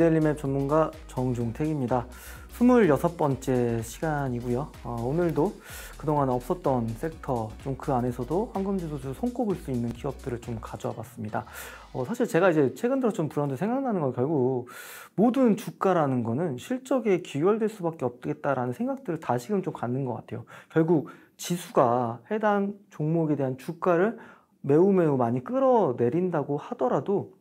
데일리맵 전문가 정종택입니다. 26번째 시간이고요. 어, 오늘도 그동안 없었던 섹터, 좀 그 안에서도 황금지수주 손꼽을 수 있는 기업들을 좀 가져와 봤습니다. 어, 사실 제가 이제 최근 들어 좀불안데 생각나는 건 결국 모든 주가라는 거는 실적에 귀결될 수밖에 없겠다라는 생각들을 다시금 좀 갖는 것 같아요. 결국 지수가 해당 종목에 대한 주가를 매우 매우 많이 끌어내린다고 하더라도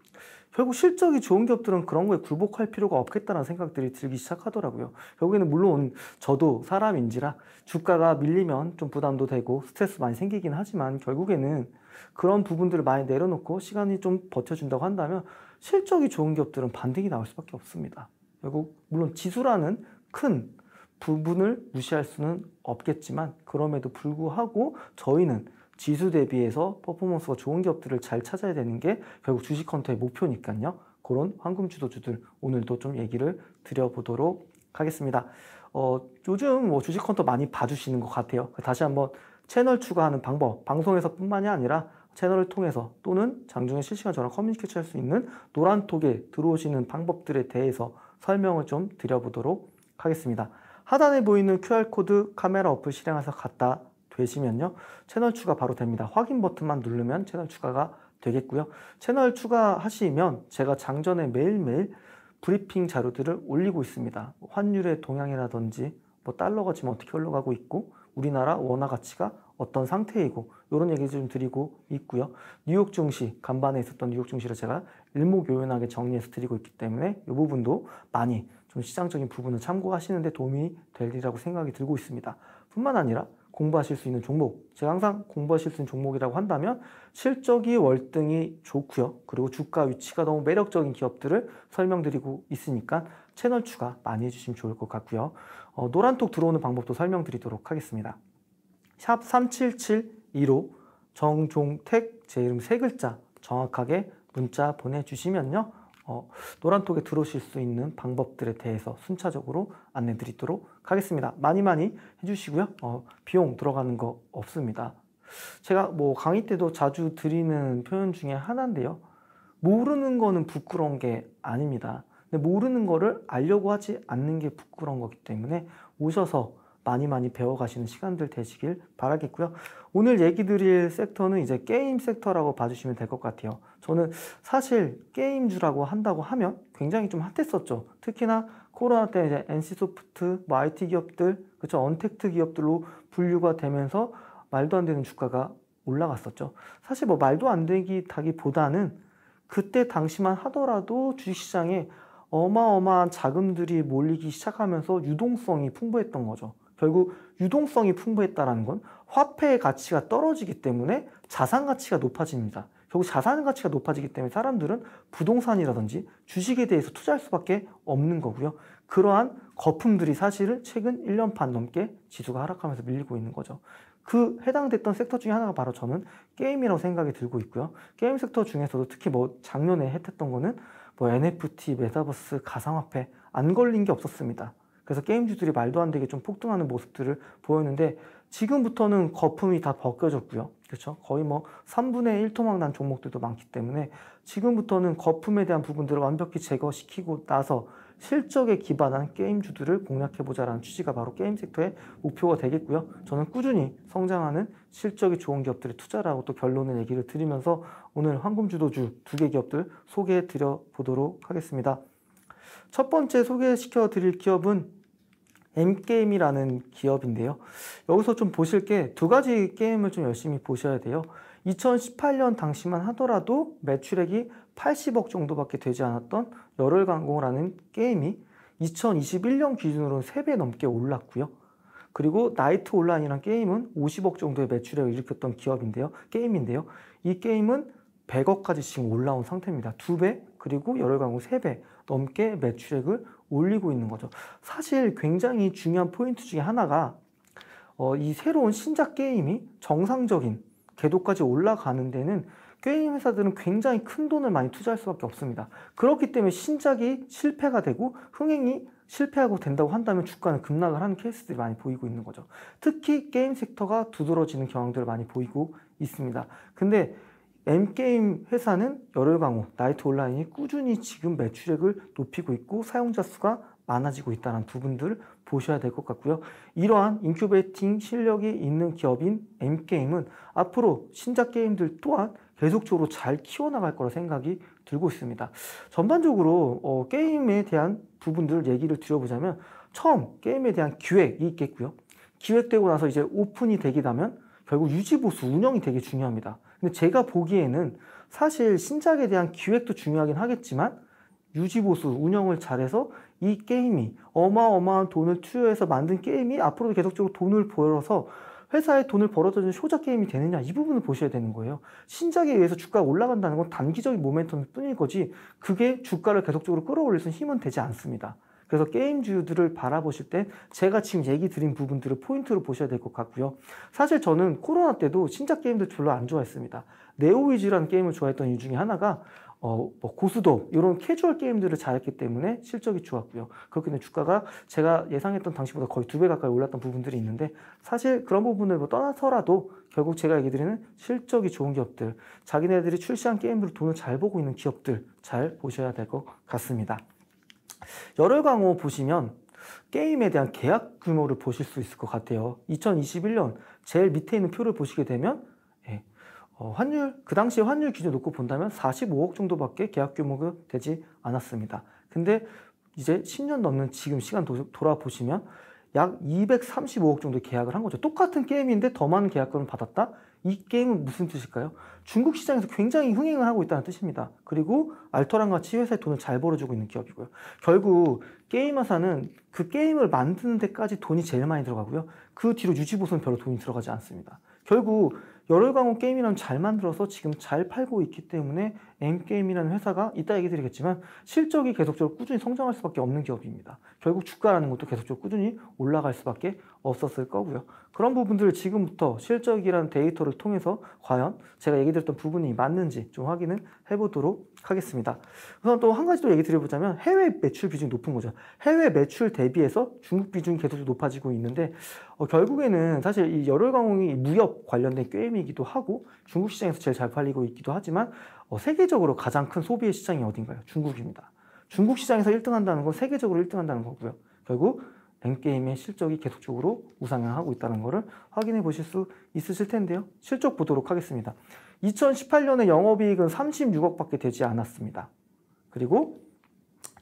결국 실적이 좋은 기업들은 그런 거에 굴복할 필요가 없겠다는 생각들이 들기 시작하더라고요. 결국에는 물론 저도 사람인지라 주가가 밀리면 좀 부담도 되고 스트레스 많이 생기긴 하지만 결국에는 그런 부분들을 많이 내려놓고 시간이 좀 버텨준다고 한다면 실적이 좋은 기업들은 반등이 나올 수밖에 없습니다. 결국 물론 지수라는 큰 부분을 무시할 수는 없겠지만 그럼에도 불구하고 저희는 지수 대비해서 퍼포먼스가 좋은 기업들을 잘 찾아야 되는 게 결국 주식 컨터의 목표니까요. 그런 황금 주도주들 오늘도 좀 얘기를 드려보도록 하겠습니다. 어, 요즘 뭐 주식 컨터 많이 봐주시는 것 같아요. 다시 한번 채널 추가하는 방법, 방송에서뿐만이 아니라 채널을 통해서 또는 장중에 실시간 전화 커뮤니케이션 할 수 있는 노란톡에 들어오시는 방법들에 대해서 설명을 좀 드려보도록 하겠습니다. 하단에 보이는 QR코드 카메라 어플 실행해서 갖다 되시면요. 채널 추가 바로 됩니다. 확인 버튼만 누르면 채널 추가가 되겠고요. 채널 추가하시면 제가 장전에 매일매일 브리핑 자료들을 올리고 있습니다. 환율의 동향이라든지 뭐 달러 가지면 어떻게 흘러가고 있고 우리나라 원화 가치가 어떤 상태이고 이런 얘기 좀 드리고 있고요. 뉴욕 증시 간반에 있었던 뉴욕 증시를 제가 일목요연하게 정리해서 드리고 있기 때문에 이 부분도 많이 좀 시장적인 부분을 참고하시는데 도움이 될리라고 생각이 들고 있습니다. 뿐만 아니라 공부하실 수 있는 종목 제가 항상 공부하실 수 있는 종목이라고 한다면 실적이 월등히 좋고요 그리고 주가 위치가 너무 매력적인 기업들을 설명드리고 있으니까 채널 추가 많이 해주시면 좋을 것 같고요 어, 노란톡 들어오는 방법도 설명드리도록 하겠습니다 샵 3772로 정종택 제 이름 세 글자 정확하게 문자 보내주시면요 어, 노란톡에 들어오실 수 있는 방법들에 대해서 순차적으로 안내 드리도록 하겠습니다. 많이 많이 해주시고요. 어, 비용 들어가는 거 없습니다. 제가 뭐 강의 때도 자주 드리는 표현 중에 하나인데요. 모르는 거는 부끄러운 게 아닙니다. 근데 모르는 거를 알려고 하지 않는 게 부끄러운 거기 때문에 오셔서 많이 많이 배워가시는 시간들 되시길 바라겠고요. 오늘 얘기 드릴 섹터는 이제 게임 섹터라고 봐주시면 될 것 같아요. 저는 사실 게임주라고 한다고 하면 굉장히 좀 핫했었죠. 특히나 코로나 때 이제 NC소프트, 뭐 IT 기업들, 그쵸, 언택트 기업들로 분류가 되면서 말도 안 되는 주가가 올라갔었죠. 사실 뭐 말도 안 되기다기보다는 그때 당시만 하더라도 주식시장에 어마어마한 자금들이 몰리기 시작하면서 유동성이 풍부했던 거죠. 결국 유동성이 풍부했다는 건 화폐의 가치가 떨어지기 때문에 자산 가치가 높아집니다. 결국 자산 가치가 높아지기 때문에 사람들은 부동산이라든지 주식에 대해서 투자할 수밖에 없는 거고요. 그러한 거품들이 사실은 최근 1년 반 넘게 지수가 하락하면서 밀리고 있는 거죠. 그 해당됐던 섹터 중에 하나가 바로 저는 게임이라고 생각이 들고 있고요. 게임 섹터 중에서도 특히 뭐 작년에 혜택했던 거는 뭐 NFT, 메타버스, 가상화폐 안 걸린 게 없었습니다. 그래서 게임 주들이 말도 안 되게 좀 폭등하는 모습들을 보였는데 지금부터는 거품이 다 벗겨졌고요. 그렇죠? 거의 뭐 3분의 1 토막 난 종목들도 많기 때문에 지금부터는 거품에 대한 부분들을 완벽히 제거시키고 나서 실적에 기반한 게임주들을 공략해보자라는 취지가 바로 게임 섹터의 목표가 되겠고요. 저는 꾸준히 성장하는 실적이 좋은 기업들의 투자라고 또 결론을 얘기를 드리면서 오늘 황금주도주 두 개 기업들 소개해드려 보도록 하겠습니다. 첫 번째 소개시켜 드릴 기업은 M게임이라는 기업인데요. 여기서 좀 보실 게 두 가지 게임을 좀 열심히 보셔야 돼요. 2018년 당시만 하더라도 매출액이 80억 정도밖에 되지 않았던 열혈 강공이라는 게임이 2021년 기준으로는 3배 넘게 올랐고요. 그리고 나이트 온라인이란 게임은 50억 정도의 매출액을 일으켰던 기업인데요. 게임인데요. 이 게임은 100억까지 지금 올라온 상태입니다. 2배, 그리고 열혈 광공 3배 넘게 매출액을 올리고 있는 거죠. 사실 굉장히 중요한 포인트 중에 하나가 어, 이 새로운 신작 게임이 정상적인 궤도까지 올라가는 데는 게임 회사들은 굉장히 큰 돈을 많이 투자할 수밖에 없습니다. 그렇기 때문에 신작이 실패가 되고 흥행이 실패하고 된다고 한다면 주가는 급락을 하는 케이스들이 많이 보이고 있는 거죠. 특히 게임 섹터가 두드러지는 경향들을 많이 보이고 있습니다. 근데 M게임 회사는 열흘 강호, 나이트 온라인이 꾸준히 지금 매출액을 높이고 있고 사용자 수가 많아지고 있다는 부분들을 보셔야 될 것 같고요. 이러한 인큐베이팅 실력이 있는 기업인 M게임은 앞으로 신작 게임들 또한 계속적으로 잘 키워나갈 거라 생각이 들고 있습니다. 전반적으로 어, 게임에 대한 부분들 얘기를 드려보자면 처음 게임에 대한 기획이 있겠고요. 기획되고 나서 이제 오픈이 되게 되면 결국 유지보수 운영이 되게 중요합니다. 근데 제가 보기에는 사실 신작에 대한 기획도 중요하긴 하겠지만 유지보수 운영을 잘해서 이 게임이 어마어마한 돈을 투여해서 만든 게임이 앞으로도 계속적으로 돈을 벌어서 회사에 돈을 벌어주는 효자 게임이 되느냐 이 부분을 보셔야 되는 거예요. 신작에 의해서 주가가 올라간다는 건 단기적인 모멘텀 뿐일 거지 그게 주가를 계속적으로 끌어올릴 수는 있 힘은 되지 않습니다. 그래서 게임주들을 바라보실 때 제가 지금 얘기 드린 부분들을 포인트로 보셔야 될 것 같고요. 사실 저는 코로나 때도 신작 게임들 별로 안 좋아했습니다. 네오위즈라는 게임을 좋아했던 이유 중에 하나가 어, 뭐 고수도 이런 캐주얼 게임들을 잘했기 때문에 실적이 좋았고요. 그렇기 때문에 주가가 제가 예상했던 당시보다 거의 두 배 가까이 올랐던 부분들이 있는데 사실 그런 부분을 뭐 떠나서라도 결국 제가 얘기 드리는 실적이 좋은 기업들, 자기네들이 출시한 게임으로 돈을 잘 보고 있는 기업들 잘 보셔야 될 것 같습니다. 열흘 강호 보시면 게임에 대한 계약 규모를 보실 수 있을 것 같아요. 2021년 제일 밑에 있는 표를 보시게 되면 예, 어, 환율 그 당시 환율 기준 놓고 본다면 45억 정도밖에 계약 규모가 되지 않았습니다. 근데 이제 10년 넘는 지금 시간 도, 돌아보시면 약 235억 정도 계약을 한 거죠. 똑같은 게임인데 더 많은 계약금을 받았다? 이 게임은 무슨 뜻일까요? 중국 시장에서 굉장히 흥행을 하고 있다는 뜻입니다. 그리고 알토랑 같이 회사에 돈을 잘 벌어주고 있는 기업이고요. 결국 게임 회사는 그 게임을 만드는 데까지 돈이 제일 많이 들어가고요. 그 뒤로 유지보수는 별로 돈이 들어가지 않습니다. 결국 열혈강호 게임이란 잘 만들어서 지금 잘 팔고 있기 때문에 M게임이라는 회사가 이따 얘기 드리겠지만 실적이 계속적으로 꾸준히 성장할 수밖에 없는 기업입니다. 결국 주가라는 것도 계속적으로 꾸준히 올라갈 수밖에 없었을 거고요. 그런 부분들을 지금부터 실적이라는 데이터를 통해서 과연 제가 얘기 드렸던 부분이 맞는지 좀 확인을 해보도록 하겠습니다. 우선 또 한 가지 또 얘기 드려보자면 해외 매출 비중이 높은 거죠. 해외 매출 대비해서 중국 비중이 계속 높아지고 있는데 어, 결국에는 사실 이 열혈강웅이 무역 관련된 게임이기도 하고 중국 시장에서 제일 잘 팔리고 있기도 하지만 어, 세계적으로 가장 큰 소비의 시장이 어딘가요? 중국입니다. 중국 시장에서 1등 한다는 건 세계적으로 1등 한다는 거고요. 결국 랭게임의 실적이 계속적으로 우상향하고 있다는 것을 확인해 보실 수 있으실 텐데요. 실적 보도록 하겠습니다. 2018년에 영업이익은 36억밖에 되지 않았습니다. 그리고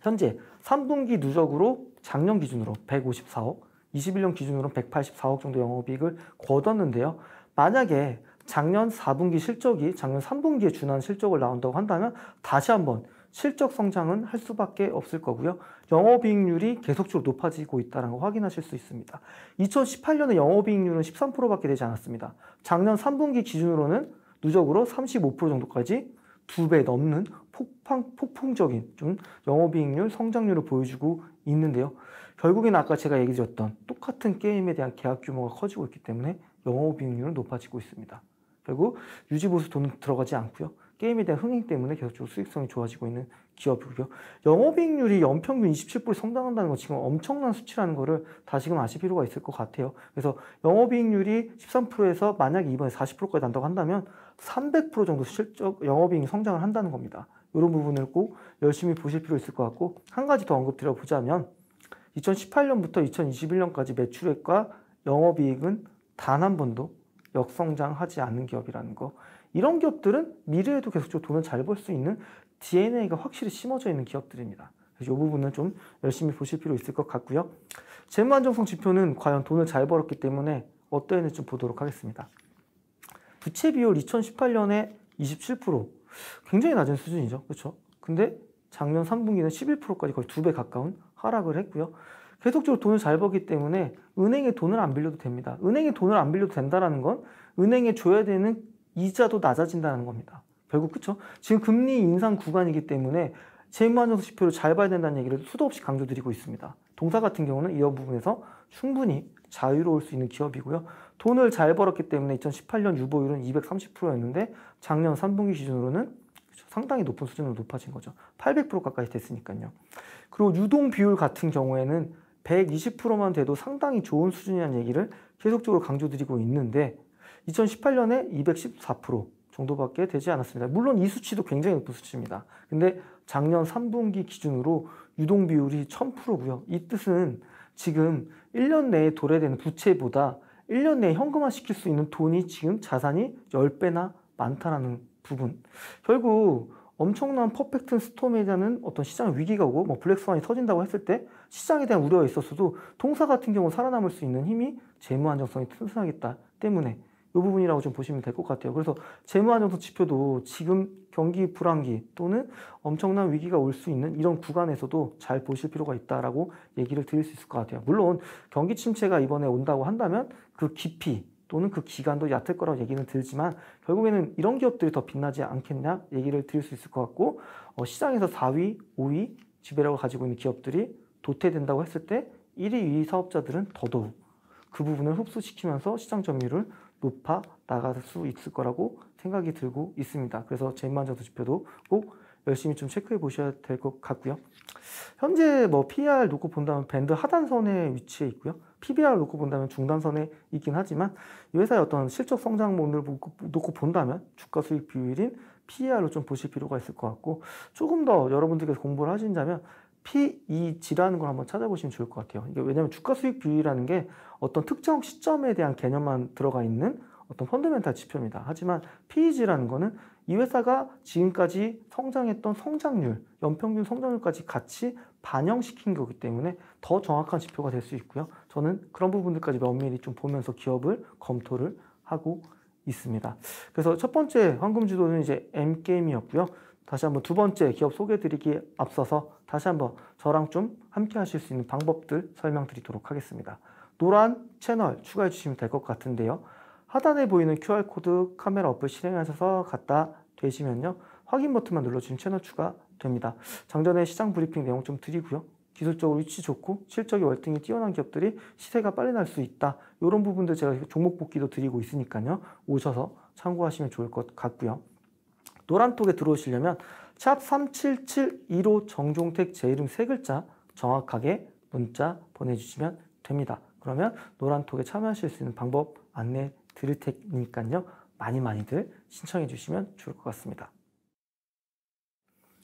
현재 3분기 누적으로 작년 기준으로 154억, 21년 기준으로 184억 정도 영업이익을 거뒀는데요. 만약에 작년 4분기 실적이 작년 3분기에 준한 실적을 나온다고 한다면 다시 한번 실적 성장은 할 수밖에 없을 거고요. 영업이익률이 계속적으로 높아지고 있다는 걸 확인하실 수 있습니다. 2018년에 영업이익률은 13%밖에 되지 않았습니다. 작년 3분기 기준으로는 누적으로 35% 정도까지 두 배 넘는 폭풍, 폭풍적인 좀 영업이익률 성장률을 보여주고 있는데요. 결국에는 아까 제가 얘기 드렸던 똑같은 게임에 대한 계약 규모가 커지고 있기 때문에 영업이익률은 높아지고 있습니다. 결국 유지보수 돈은 들어가지 않고요. 게임에 대한 흥행 때문에 계속적으로 수익성이 좋아지고 있는 기업이고요. 영업이익률이 연평균 27% 성장한다는 건 지금 엄청난 수치라는 거를 다시금 아실 필요가 있을 것 같아요. 그래서 영업이익률이 13%에서 만약에 이번에 40%까지 난다고 한다면 300% 정도 실적 영업이익 성장을 한다는 겁니다. 이런 부분을 꼭 열심히 보실 필요 있을 것 같고 한 가지 더 언급드려 보자면 2018년부터 2021년까지 매출액과 영업이익은 단 한 번도 역성장하지 않는 기업이라는 거. 이런 기업들은 미래에도 계속적으로 돈을 잘 벌 수 있는 DNA가 확실히 심어져 있는 기업들입니다. 그래서 이 부분은 좀 열심히 보실 필요 있을 것 같고요. 재무 안정성 지표는 과연 돈을 잘 벌었기 때문에 어떠했는지 좀 보도록 하겠습니다. 부채 비율 2018년에 27% 굉장히 낮은 수준이죠. 그렇죠? 근데 작년 3분기는 11%까지 거의 두 배 가까운 하락을 했고요. 계속적으로 돈을 잘 벌기 때문에 은행에 돈을 안 빌려도 됩니다. 은행에 돈을 안 빌려도 된다라는 건 은행에 줘야 되는 이자도 낮아진다는 겁니다. 결국 그렇죠? 지금 금리 인상 구간이기 때문에 채무한정 지표를 잘 봐야 된다는 얘기를 수도 없이 강조드리고 있습니다. 동사 같은 경우는 이 부분에서 충분히 자유로울 수 있는 기업이고요. 돈을 잘 벌었기 때문에 2018년 유보율은 230%였는데 작년 3분기 기준으로는 상당히 높은 수준으로 높아진 거죠. 800% 가까이 됐으니까요. 그리고 유동 비율 같은 경우에는 120%만 돼도 상당히 좋은 수준이라는 얘기를 계속적으로 강조드리고 있는데 2018년에 214% 정도밖에 되지 않았습니다. 물론 이 수치도 굉장히 높은 수치입니다. 근데 작년 3분기 기준으로 유동 비율이 1000%고요. 이 뜻은 지금 1년 내에 도래된 부채보다 1년 내에 현금화 시킬 수 있는 돈이 지금 자산이 10배나 많다라는 부분. 결국 엄청난 퍼펙트 스톰에 대한 어떤 시장 위기가 오고 뭐 블랙스완이 터진다고 했을 때 시장에 대한 우려가 있었어도 통사 같은 경우 살아남을 수 있는 힘이 재무 안정성이 튼튼하겠다 때문에 이 부분이라고 좀 보시면 될 것 같아요. 그래서 재무안정성 지표도 지금 경기 불황기 또는 엄청난 위기가 올 수 있는 이런 구간에서도 잘 보실 필요가 있다라고 얘기를 드릴 수 있을 것 같아요. 물론 경기 침체가 이번에 온다고 한다면 그 깊이 또는 그 기간도 얕을 거라고 얘기는 들지만 결국에는 이런 기업들이 더 빛나지 않겠냐 얘기를 드릴 수 있을 것 같고 어, 시장에서 4위, 5위 지배력을 가지고 있는 기업들이 도태된다고 했을 때 1위, 2위 사업자들은 더더욱 그 부분을 흡수시키면서 시장 점유율을 높아 나갈 수 있을 거라고 생각이 들고 있습니다. 그래서 재무안정 지표도 꼭 열심히 좀 체크해 보셔야 될 것 같고요. 현재 뭐 PR 놓고 본다면 밴드 하단선에 위치해 있고요. PBR 놓고 본다면 중단선에 있긴 하지만 이 회사의 어떤 실적 성장률을 놓고 본다면 주가 수익 비율인 PER로 좀 보실 필요가 있을 것 같고 조금 더 여러분들께서 공부를 하신다면 PEG라는 걸 한번 찾아보시면 좋을 것 같아요. 이게 왜냐하면 주가 수익 비율이라는 게 어떤 특정 시점에 대한 개념만 들어가 있는 어떤 펀드멘탈 지표입니다. 하지만 PEG라는 거는 이 회사가 지금까지 성장했던 성장률, 연평균 성장률까지 같이 반영시킨 거기 때문에 더 정확한 지표가 될 수 있고요. 저는 그런 부분들까지 면밀히 좀 보면서 기업을 검토를 하고 있습니다. 그래서 첫 번째 황금지도는 이제 M게임이었고요. 다시 한번 두 번째 기업 소개드리기 에 앞서서 다시 한번 저랑 좀 함께 하실 수 있는 방법들 설명드리도록 하겠습니다. 노란 채널 추가해 주시면 될 것 같은데요. 하단에 보이는 QR코드 카메라 어플 실행하셔서 갖다 대시면요 확인 버튼만 눌러주시면 채널 추가됩니다. 장전에 시장 브리핑 내용 좀 드리고요. 기술적으로 위치 좋고 실적이 월등히 뛰어난 기업들이 시세가 빨리 날 수 있다. 이런 부분들 제가 종목 복귀도 드리고 있으니까요. 오셔서 참고하시면 좋을 것 같고요. 노란톡에 들어오시려면 샵 3771호 정종택 제 이름 세 글자 정확하게 문자 보내주시면 됩니다. 그러면 노란톡에 참여하실 수 있는 방법 안내 드릴 테니까요. 많이 많이들 신청해 주시면 좋을 것 같습니다.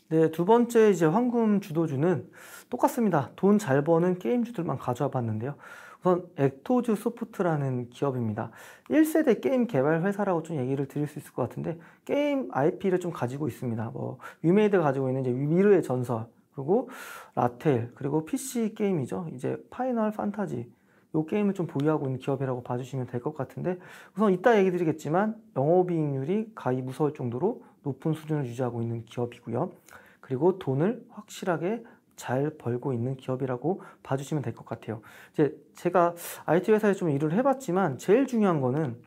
네, 두 번째 이제 황금 주도주는 똑같습니다. 돈 잘 버는 게임주들만 가져와 봤는데요. 우선 액토즈 소프트라는 기업입니다. 1세대 게임 개발 회사라고 좀 얘기를 드릴 수 있을 것 같은데 게임 IP를 좀 가지고 있습니다. 뭐 위메이드 가지고 있는 이제 미르의 전설 그리고 라텔 그리고 PC 게임이죠. 이제 파이널 판타지 이 게임을 좀 보유하고 있는 기업이라고 봐주시면 될 것 같은데 우선 이따 얘기 드리겠지만 영업이익률이 가히 무서울 정도로 높은 수준을 유지하고 있는 기업이고요. 그리고 돈을 확실하게 잘 벌고 있는 기업이라고 봐주시면 될 것 같아요. 이제 제가 IT 회사에 좀 일을 해봤지만 제일 중요한 거는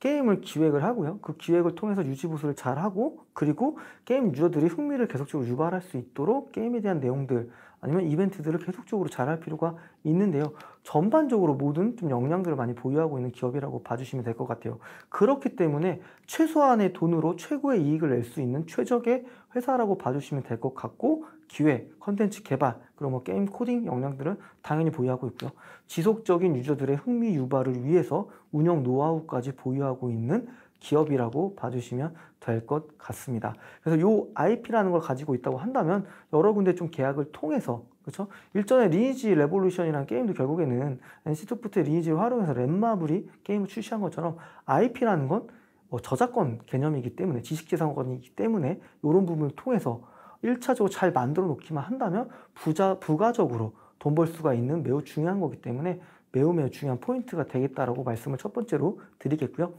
게임을 기획을 하고요. 그 기획을 통해서 유지보수를 잘 하고 그리고 게임 유저들이 흥미를 계속적으로 유발할 수 있도록 게임에 대한 내용들 아니면 이벤트들을 계속적으로 잘할 필요가 있는데요. 전반적으로 모든 좀 역량들을 많이 보유하고 있는 기업이라고 봐주시면 될 것 같아요. 그렇기 때문에 최소한의 돈으로 최고의 이익을 낼 수 있는 최적의 회사라고 봐주시면 될 것 같고 기회, 컨텐츠 개발, 그리고 뭐 게임 코딩 역량들은 당연히 보유하고 있고요. 지속적인 유저들의 흥미 유발을 위해서 운영 노하우까지 보유하고 있는 기업이라고 봐주시면 될 것 같습니다. 그래서 요 IP라는 걸 가지고 있다고 한다면 여러 군데 좀 계약을 통해서 그렇죠? 일전에 리니지 레볼루션이라는 게임도 결국에는 NC소프트의 리니지를 활용해서 랩마블이 게임을 출시한 것처럼 IP라는 건뭐 저작권 개념이기 때문에 지식재산권이기 때문에 이런 부분을 통해서 1차적으로 잘 만들어 놓기만 한다면 부자, 부가적으로 돈 벌 수가 있는 매우 중요한 거기 때문에 매우 매우 중요한 포인트가 되겠다라고 말씀을 첫 번째로 드리겠고요.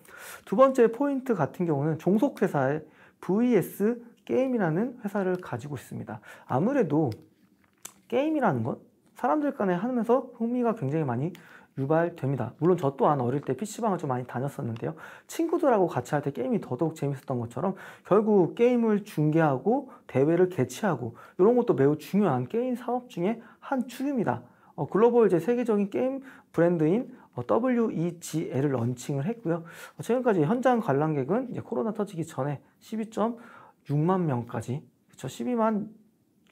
두 번째 포인트 같은 경우는 종속회사의 VS 게임이라는 회사를 가지고 있습니다. 아무래도 게임이라는 건 사람들 간에 하면서 흥미가 굉장히 많이 유발됩니다. 물론 저 또한 어릴 때 PC방을 좀 많이 다녔었는데요. 친구들하고 같이 할 때 게임이 더더욱 재밌었던 것처럼 결국 게임을 중계하고 대회를 개최하고 이런 것도 매우 중요한 게임 사업 중에 한 축입니다. 어, 글로벌 이제 세계적인 게임 브랜드인 WEGL을 어, 런칭을 했고요. 어, 최근까지 현장 관람객은 코로나 터지기 전에 12.6만 명까지 그쵸 12만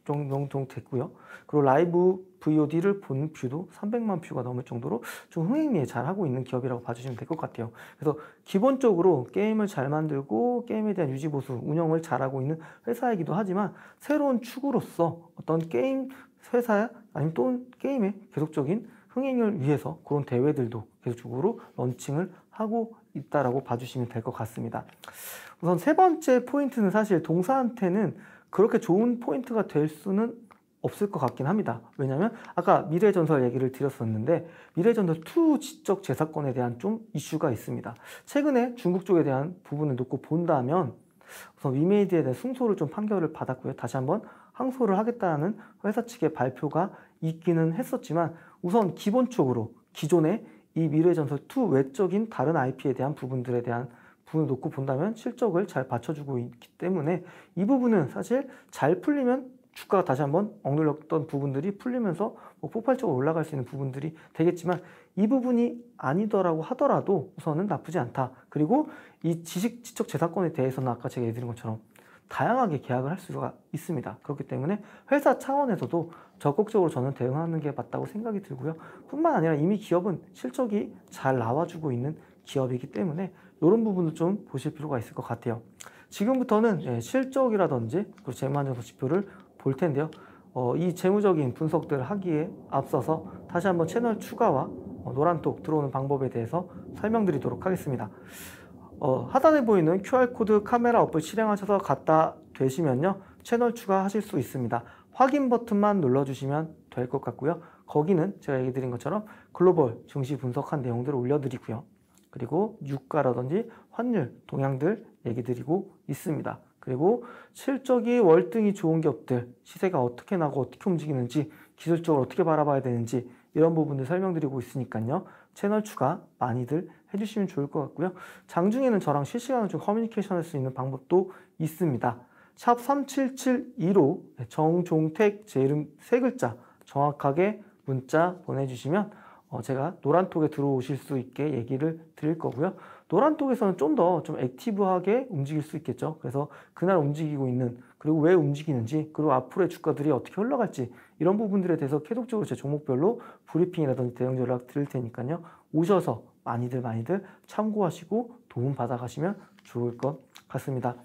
정도 됐고요. 그리고 라이브 VOD를 본 뷰도 300만 뷰가 넘을 정도로 좀 흥행에 잘 하고 있는 기업이라고 봐주시면 될 것 같아요. 그래서 기본적으로 게임을 잘 만들고 게임에 대한 유지보수, 운영을 잘하고 있는 회사이기도 하지만 새로운 축으로서 어떤 게임 회사 아니면 또 게임의 계속적인 흥행을 위해서 그런 대회들도 계속적으로 런칭을 하고 있다라고 봐주시면 될 것 같습니다. 우선 세 번째 포인트는 사실 동사한테는 그렇게 좋은 포인트가 될 수는 없을 것 같긴 합니다. 왜냐하면 아까 미래전설 얘기를 드렸었는데 미래전설 2 지적 재산권에 대한 좀 이슈가 있습니다. 최근에 중국 쪽에 대한 부분을 놓고 본다면 우선 위메이드에 대한 승소를 좀 판결을 받았고요. 다시 한번 항소를 하겠다는 회사 측의 발표가 있기는 했었지만 우선 기본적으로 기존의 이 미래 전설 2 외적인 다른 IP에 대한 부분들에 대한 부분을 놓고 본다면 실적을 잘 받쳐주고 있기 때문에 이 부분은 사실 잘 풀리면 주가가 다시 한번 억눌렸던 부분들이 풀리면서 뭐 폭발적으로 올라갈 수 있는 부분들이 되겠지만 이 부분이 아니더라고 하더라도 우선은 나쁘지 않다. 그리고 이 지식 지적 재산권에 대해서는 아까 제가 얘기드린 것처럼 다양하게 계약을 할 수가 있습니다. 그렇기 때문에 회사 차원에서도 적극적으로 저는 대응하는 게 맞다고 생각이 들고요. 뿐만 아니라 이미 기업은 실적이 잘 나와주고 있는 기업이기 때문에 이런 부분도 좀 보실 필요가 있을 것 같아요. 지금부터는 예, 실적이라든지 그리고 재무안정서 지표를 볼 텐데요. 어, 이 재무적인 분석들을 하기에 앞서서 다시 한번 채널 추가와 어, 노란톡 들어오는 방법에 대해서 설명드리도록 하겠습니다. 어, 하단에 보이는 QR코드 카메라 어플 실행하셔서 갖다 되시면요. 채널 추가하실 수 있습니다. 확인 버튼만 눌러주시면 될 것 같고요. 거기는 제가 얘기 드린 것처럼 글로벌 증시 분석한 내용들을 올려드리고요. 그리고 유가라든지 환율, 동향들 얘기 드리고 있습니다. 그리고 실적이 월등히 좋은 기업들, 시세가 어떻게 나고 어떻게 움직이는지, 기술적으로 어떻게 바라봐야 되는지 이런 부분들 설명드리고 있으니까요. 채널 추가 많이들 해주시면 좋을 것 같고요. 장중에는 저랑 실시간으로 커뮤니케이션 할 수 있는 방법도 있습니다. 샵 3772로 정종택 제 이름 세 글자 정확하게 문자 보내주시면 어, 제가 노란톡에 들어오실 수 있게 얘기를 드릴 거고요. 노란톡에서는 좀 더좀 좀 액티브하게 움직일 수 있겠죠. 그래서 그날 움직이고 있는 그리고 왜 움직이는지 그리고 앞으로의 주가들이 어떻게 흘러갈지 이런 부분들에 대해서 계속적으로 제 종목별로 브리핑이라든지 대형 전략 드릴 테니까요. 오셔서 많이들 많이들 참고하시고 도움 받아가시면 좋을 것 같습니다.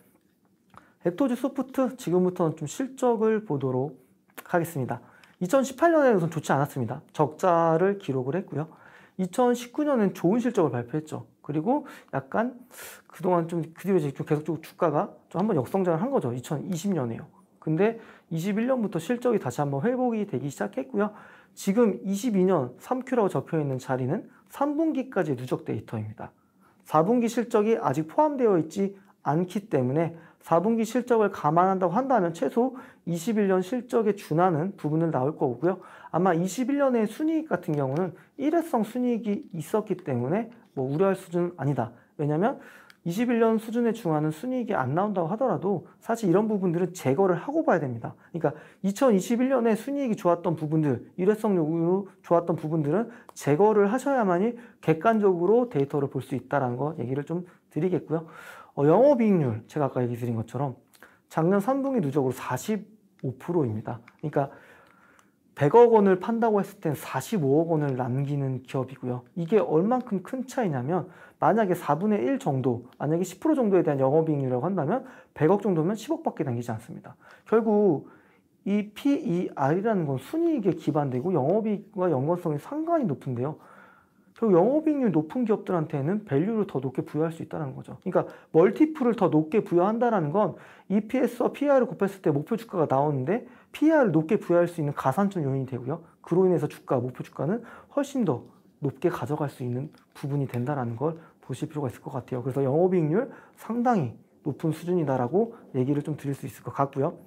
엑토즈 소프트 지금부터는 좀 실적을 보도록 하겠습니다. 2018년에는 우선 좋지 않았습니다. 적자를 기록을 했고요. 2019년엔 좋은 실적을 발표했죠. 그리고 약간 그동안 좀 그 뒤로 계속 주가가 좀 한번 역성장을 한 거죠. 2020년에요. 근데 21년부터 실적이 다시 한번 회복이 되기 시작했고요. 지금 22년 3Q라고 적혀 있는 자리는 3분기까지 누적 데이터입니다. 4분기 실적이 아직 포함되어 있지 않기 때문에 4분기 실적을 감안한다고 한다면 최소 21년 실적에 준하는 부분을 나올 거고요. 아마 21년의 순이익 같은 경우는 일회성 순이익이 있었기 때문에 뭐 우려할 수준은 아니다. 왜냐하면 21년 수준의 중하는 순이익이 안 나온다고 하더라도 사실 이런 부분들은 제거를 하고 봐야 됩니다. 그러니까 2021년에 순이익이 좋았던 부분들, 일회성 요구로 좋았던 부분들은 제거를 하셔야만이 객관적으로 데이터를 볼 수 있다는 거 얘기를 좀 드리겠고요. 어, 영업이익률, 제가 아까 얘기 드린 것처럼 작년 3분기 누적으로 45%입니다. 그러니까 100억 원을 판다고 했을 땐 45억 원을 남기는 기업이고요. 이게 얼만큼 큰 차이냐면 만약에 4분의 1 정도, 만약에 10% 정도에 대한 영업이익률이라고 한다면 100억 정도면 10억밖에 남기지 않습니다. 결국 이 PER이라는 건 순이익에 기반되고 영업이익과 연관성이 상당히 높은데요. 그리고 영업이익률 높은 기업들한테는 밸류를 더 높게 부여할 수 있다는 거죠. 그러니까 멀티플을 더 높게 부여한다는 건 EPS와 p r 을 곱했을 때 목표 주가가 나오는데 p r 을 높게 부여할 수 있는 가산점 요인이 되고요. 그로 인해서 주가, 목표 주가는 훨씬 더 높게 가져갈 수 있는 부분이 된다는 걸 보실 필요가 있을 것 같아요. 그래서 영업이익률 상당히 높은 수준이다라고 얘기를 좀 드릴 수 있을 것 같고요.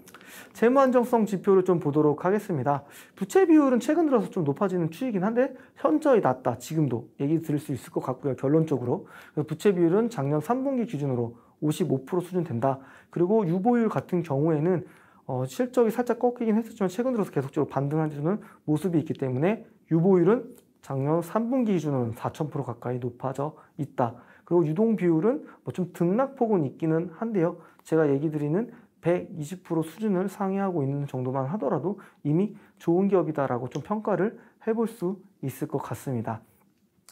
재무 안정성 지표를 좀 보도록 하겠습니다. 부채 비율은 최근 들어서 좀 높아지는 추이긴 한데 현저히 낮다 지금도 얘기 드릴 수 있을 것 같고요. 결론적으로 부채 비율은 작년 3분기 기준으로 55% 수준 된다. 그리고 유보율 같은 경우에는 어, 실적이 살짝 꺾이긴 했었지만 최근 들어서 계속적으로 반등하는 모습이 있기 때문에 유보율은 작년 3분기 기준으로는 4,000% 가까이 높아져 있다. 그리고 유동 비율은 뭐좀 등락폭은 있기는 한데요. 제가 얘기 드리는 120% 수준을 상회하고 있는 정도만 하더라도 이미 좋은 기업이다라고 좀 평가를 해볼 수 있을 것 같습니다.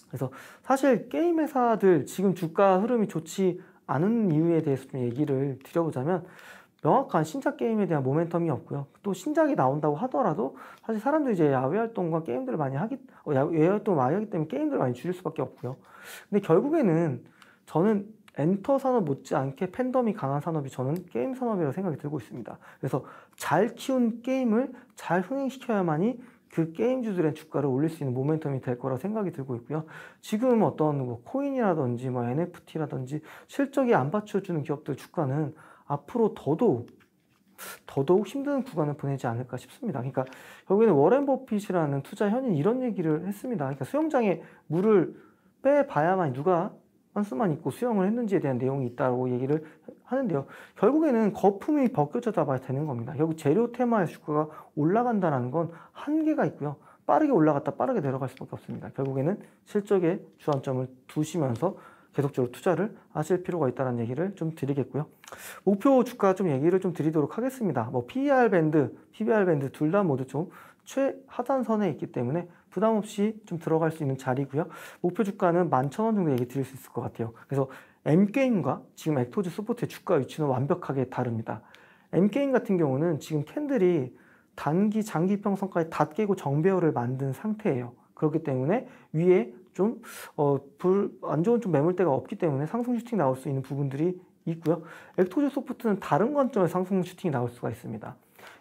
그래서 사실 게임 회사들 지금 주가 흐름이 좋지 않은 이유에 대해서 좀 얘기를 드려보자면 명확한 신작 게임에 대한 모멘텀이 없고요. 또 신작이 나온다고 하더라도 사실 사람들이 이제 야외 활동과 게임들을 많이 하기 어, 야외 활동을 많이 하기 때문에 게임들을 많이 줄일 수밖에 없고요. 근데 결국에는 저는 엔터 산업 못지않게 팬덤이 강한 산업이 저는 게임 산업이라고 생각이 들고 있습니다. 그래서 잘 키운 게임을 잘 흥행시켜야만이 그 게임주들의 주가를 올릴 수 있는 모멘텀이 될 거라 생각이 들고 있고요. 지금 어떤 뭐 코인이라든지 뭐 NFT라든지 실적이 안 받쳐주는 기업들 주가는 앞으로 더더욱 더더욱 힘든 구간을 보내지 않을까 싶습니다. 그러니까 결국는 워렌 버핏이라는 투자 현인 이런 얘기를 했습니다. 그러니까 수영장에 물을 빼봐야만 누가 한수만 있고 수영을 했는지에 대한 내용이 있다고 얘기를 하는데요. 결국에는 거품이 벗겨져다 봐야 되는 겁니다. 결국 재료 테마의 주가가 올라간다는 건 한계가 있고요. 빠르게 올라갔다 빠르게 내려갈 수밖에 없습니다. 결국에는 실적에 주안점을 두시면서 계속적으로 투자를 하실 필요가 있다는 얘기를 좀 드리겠고요. 목표 주가 좀 얘기를 좀 드리도록 하겠습니다. 뭐 PER 밴드, PBR 밴드 둘 다 모두 좀 최하단선에 있기 때문에 부담 없이 좀 들어갈 수 있는 자리고요. 목표 주가는 11,000원 정도 얘기 드릴 수 있을 것 같아요. 그래서 M게임과 지금 액토즈 소프트의 주가 위치는 완벽하게 다릅니다. M게임 같은 경우는 지금 캔들이 단기 장기 평선까지 다 깨고 정배열을 만든 상태예요. 그렇기 때문에 위에 좀, 어, 불, 안 좋은 좀 매물대가 없기 때문에 상승 슈팅 나올 수 있는 부분들이 있고요. 엑토즈 소프트는 다른 관점의 상승 슈팅이 나올 수가 있습니다.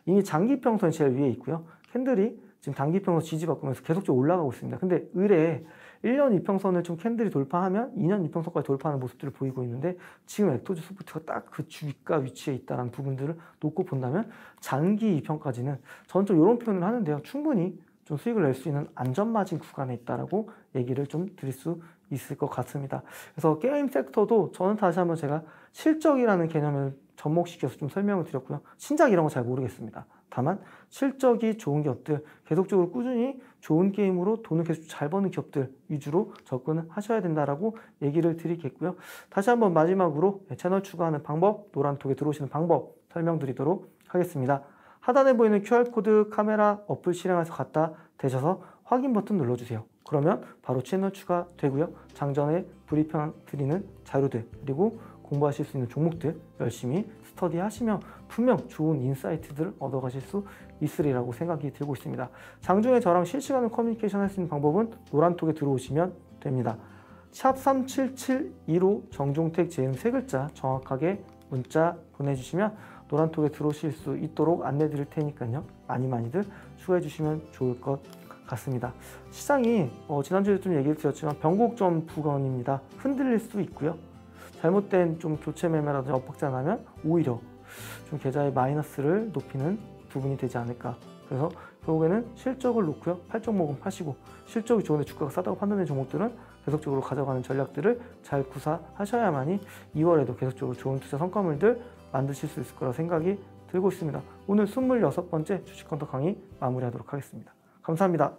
이미 장기 평선 제일 위에 있고요. 캔들이 지금 단기 평선 지지받으면서 계속적으로 올라가고 있습니다. 근데 의뢰 1년 이평선을 좀 캔들이 돌파하면 2년 이평선까지 돌파하는 모습들을 보이고 있는데 지금 엑토즈 소프트가 딱 그 주가 위치에 있다는 부분들을 놓고 본다면 장기 이평까지는 전적 이런 표현을 하는데요. 충분히 좀 수익을 낼 수 있는 안전마진 구간에 있다라고 얘기를 좀 드릴 수 있을 것 같습니다. 그래서 게임 섹터도 저는 다시 한번 제가 실적이라는 개념을 접목시켜서 좀 설명을 드렸고요. 신작 이런 거 잘 모르겠습니다. 다만 실적이 좋은 기업들 계속적으로 꾸준히 좋은 게임으로 돈을 계속 잘 버는 기업들 위주로 접근하셔야 을 된다라고 얘기를 드리겠고요. 다시 한번 마지막으로 네, 채널 추가하는 방법, 노란톡에 들어오시는 방법 설명드리도록 하겠습니다. 하단에 보이는 QR코드 카메라 어플 실행해서 갖다 대셔서 확인 버튼 눌러주세요. 그러면 바로 채널 추가 되고요. 장전에 불이편 드리는 자료들 그리고 공부하실 수 있는 종목들 열심히 스터디 하시면 분명 좋은 인사이트들을 얻어가실 수 있으리라고 생각이 들고 있습니다. 장중에 저랑 실시간으로 커뮤니케이션 할 수 있는 방법은 노란톡에 들어오시면 됩니다. 샵 3772로 정종택 제음 세 글자 정확하게 문자 보내주시면 노란톡에 들어오실 수 있도록 안내 드릴 테니까요. 많이 많이들 추가해 주시면 좋을 것 같습니다. 시장이 어, 지난주에 도좀 얘기를 드렸지만 변곡점 부근입니다. 흔들릴 수 있고요. 잘못된 좀 교체 매매라든지 엇박자 나면 오히려 좀 계좌의 마이너스를 높이는 부분이 되지 않을까. 그래서 결국에는 실적을 놓고요. 팔종 모금 하시고 실적이 좋은데 주가가 싸다고 판단된 종목들은 계속적으로 가져가는 전략들을 잘 구사하셔야만이 2월에도 계속적으로 좋은 투자 성과물들 만드실 수 있을 거라 생각이 들고 있습니다. 오늘 26번째 주식 컨터 강의 마무리하도록 하겠습니다. 감사합니다.